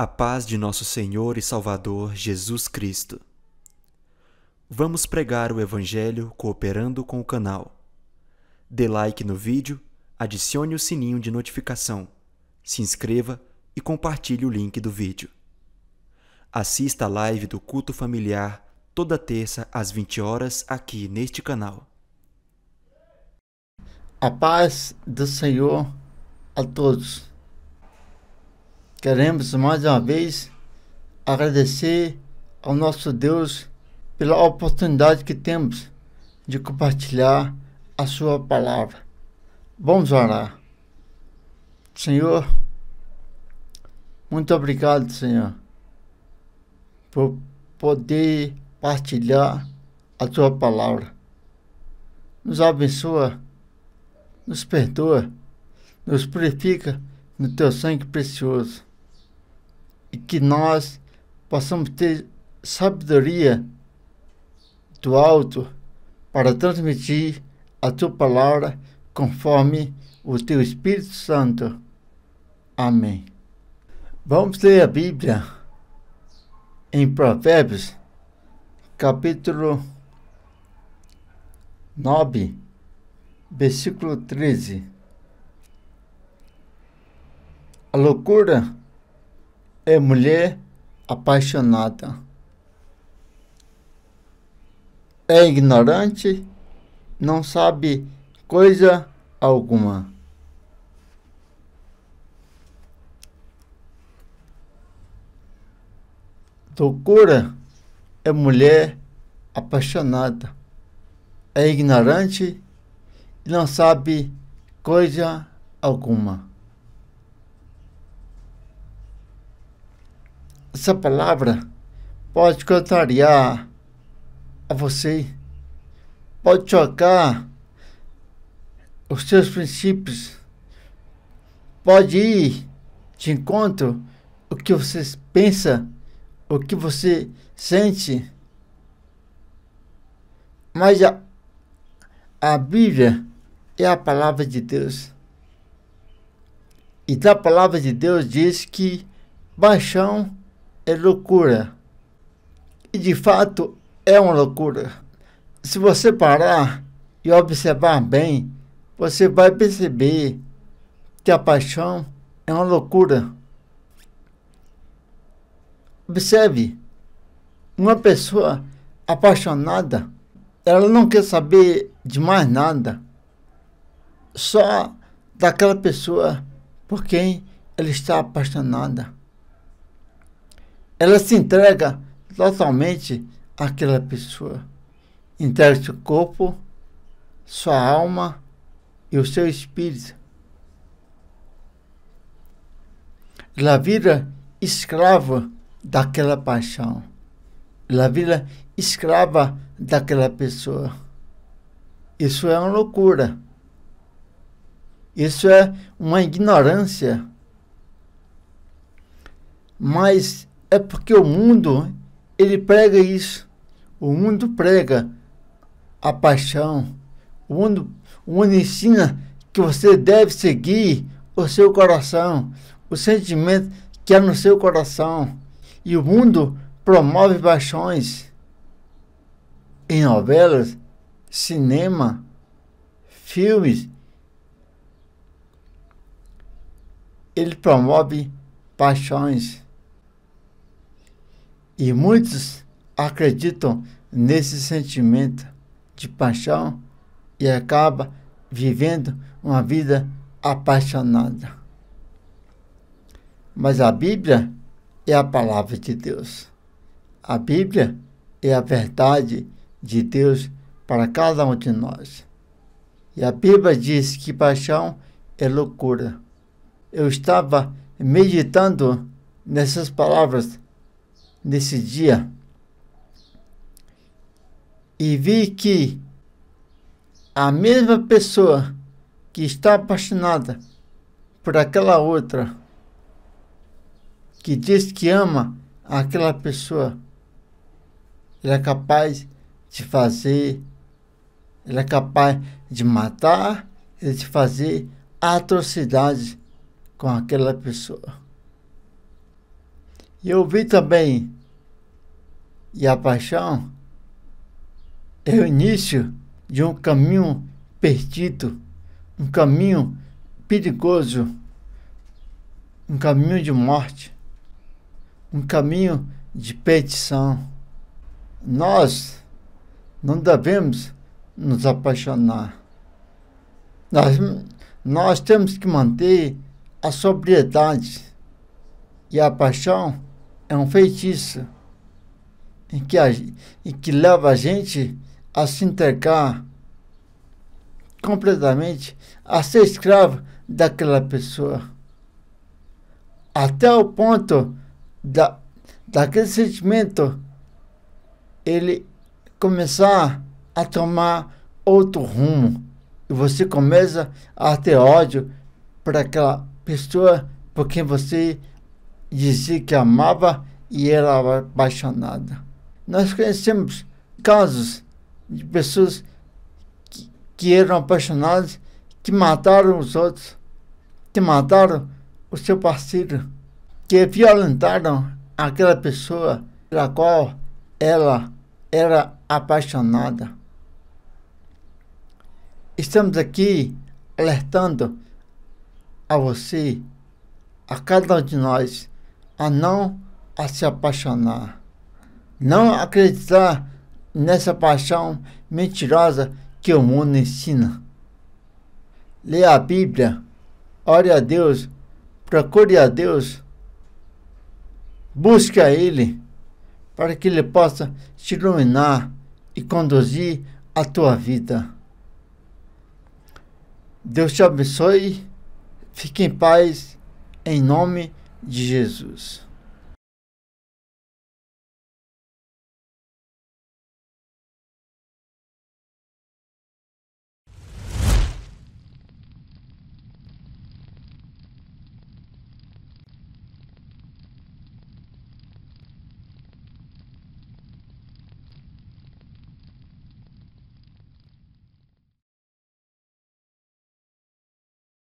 A paz de nosso Senhor e Salvador Jesus Cristo. Vamos pregar o Evangelho cooperando com o canal. Dê like no vídeo, adicione o sininho de notificação, se inscreva e compartilhe o link do vídeo. Assista a live do culto familiar toda terça às 20 horas aqui neste canal. A paz do Senhor a todos. Queremos mais uma vez agradecer ao nosso Deus pela oportunidade que temos de compartilhar a Sua palavra. Vamos orar. Senhor, muito obrigado, Senhor, por poder partilhar a Tua palavra. Nos abençoa, nos perdoa, nos purifica no Teu sangue precioso e que nós possamos ter sabedoria do alto para transmitir a tua palavra conforme o teu Espírito Santo. Amém. Vamos ler a Bíblia em Provérbios, capítulo 9, versículo 13. A loucura é mulher apaixonada. É ignorante, não sabe coisa alguma. Loucura é mulher apaixonada, é ignorante e não sabe coisa alguma. essa palavra pode contrariar a você, pode chocar os seus princípios, pode ir de encontro o que você pensa, o que você sente. Mas a, a Bíblia é a palavra de Deus. E da palavra de Deus diz que paixão é loucura. E de fato é uma loucura. Se você parar e observar bem, você vai perceber que a paixão é uma loucura. Observe, uma pessoa apaixonada, ela não quer saber de mais nada, só daquela pessoa por quem ela está apaixonada. Ela se entrega totalmente àquela pessoa. Entrega seu corpo, sua alma e o seu espírito. Ela vira escrava daquela paixão. Ela vira escrava daquela pessoa. Isso é uma loucura. Isso é uma ignorância. Mas é porque o mundo, ele prega isso. O mundo prega a paixão. O mundo, o mundo ensina que você deve seguir o seu coração, o sentimento que há no seu coração. E o mundo promove paixões. Em novelas, cinema, filmes, ele promove paixões. E muitos acreditam nesse sentimento de paixão e acaba vivendo uma vida apaixonada. Mas a Bíblia é a palavra de Deus. A Bíblia é a verdade de Deus para cada um de nós. E a Bíblia diz que paixão é loucura. Eu estava meditando nessas palavras nesse dia e vi que a mesma pessoa que está apaixonada por aquela outra, que diz que ama aquela pessoa, ela é capaz de fazer, ela é capaz de matar e de fazer atrocidade com aquela pessoa. E eu vi também, e a paixão é o início de um caminho perdido, um caminho perigoso, um caminho de morte, um caminho de petição. Nós não devemos nos apaixonar. Nós, nós temos que manter a sobriedade e a paixão é um feitiço em que, a, em que leva a gente a se entregar completamente, a ser escravo daquela pessoa. Até o ponto da, daquele sentimento ele começar a tomar outro rumo. E você começa a ter ódio para aquela pessoa por quem você dizia que amava e era apaixonada. Nós conhecemos casos de pessoas que, que eram apaixonadas, que mataram os outros, que mataram o seu parceiro, que violentaram aquela pessoa pela qual ela era apaixonada. Estamos aqui alertando a você, a cada um de nós, a não a se apaixonar. Não acreditar nessa paixão mentirosa que o mundo ensina. Leia a Bíblia, ore a Deus, procure a Deus, busque a Ele, para que Ele possa te iluminar e conduzir a tua vida. Deus te abençoe, fique em paz, em nome de Jesus.